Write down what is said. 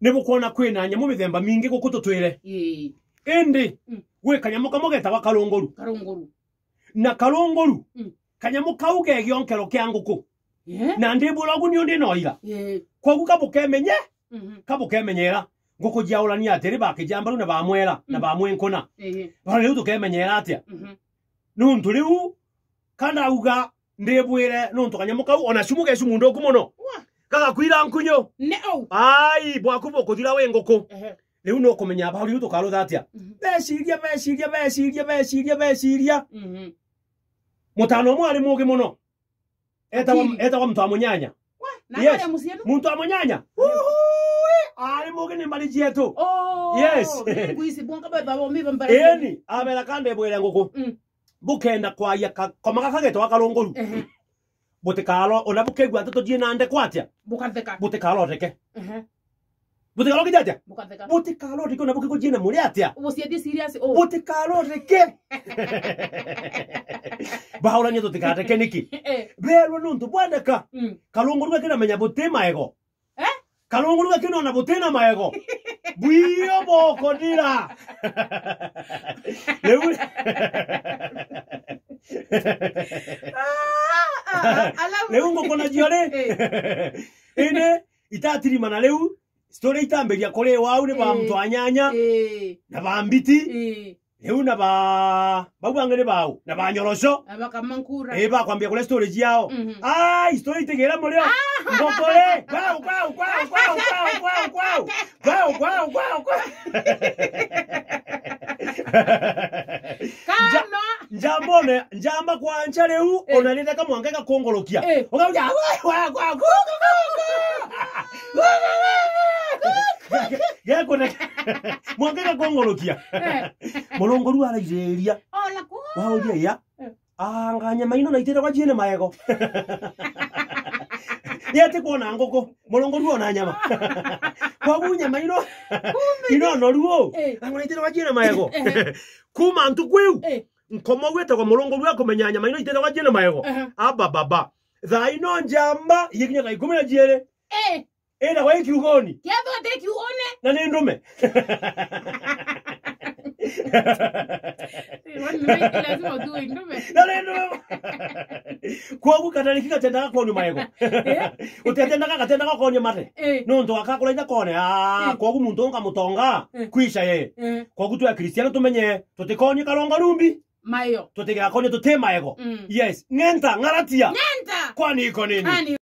nibukona kwinanya mumithemba mingi guku tutwire indi gwi kanyamu kamwe getagwa karungoru na karungoru mm. kanyamu mm. kau ke gionkero kia nguku na kwa guka ndibura ugu nio ndi noira kogu kabukemenye mm-hmm. kabukemenyera nguku jiaurania atiri bakijamba riu na bamwera na ba mm. bamwenkuna bara riu tukemenyera atia mm-hmm. nuntu riu kana uga ndibwire nuntu kanyamu kau ona cumu gecu mundu ungu muno gagakwira nkunyo ai bwaku bukuthira wi nguku riu no kumenya bahuri u tukarutha atia beciria beciria beciria beciria beciria mutano umwe ari mugi muno wa mtu wa munyanya muntu wa munyanya ari mugi ni mari cietu ni abera kandebwire nguku bukenda kwaria komagakagetwa karunguru butikalo ona bukegwa ntoto jie nande kwatia bukatheka butikalo reke ehe butikalo kija atia bukatheka butikalo reke hmm. ona bukegwa jie na muri atia busiathi serious oh butikalo reke bahora nyeto tikareke niki berwa nuntu bwaneka kalunguruga kina menya butima ego eh kalunguruga kina ona butina maego buiyo boko dira lebu riu nguko na jio ri inde itatirimana riu story itambiria kuri wau ne ba mtu anyanya na ba mbiti Leu na ba bau ange ni bau na ba nyoroso. Na ba kamankura. rä ba yao kule story itigä re må rä o ngokå Kano njambone njamba kwanja leu hey. onaleta kamwange kakongolokia hey. ukakuja gekona mwange kakongolokia mulungu ru araireria wauria ya anga nyama ino naitire kwa maego yete kuona ngoko mulungu ru ona nyama kwagu nyama ino ino noruo anga naitire kwa maego kuma ntu kweu nkomo gwete go murongo rwa kumenyanya maino itenda kwa jene maego aba ah, baba tha ino njamba yiginya ga ikumi na jiere eh ena wa ikiugoni kiamba ga tekiugone na ni ndume kwoguo katariki gatendaga konio maego eh? utetendaga gatendaga konio mate eh. nontu gakakuraitha kone ah, eh. kwoguo muntu nkamutonga kwisha ye kwoguo twa kristiano tumenye tutikonie karonga rumbi mayo totegera konyo tutemaego mm. yes ng'enta ng'aratia ng'enta kwani iko nini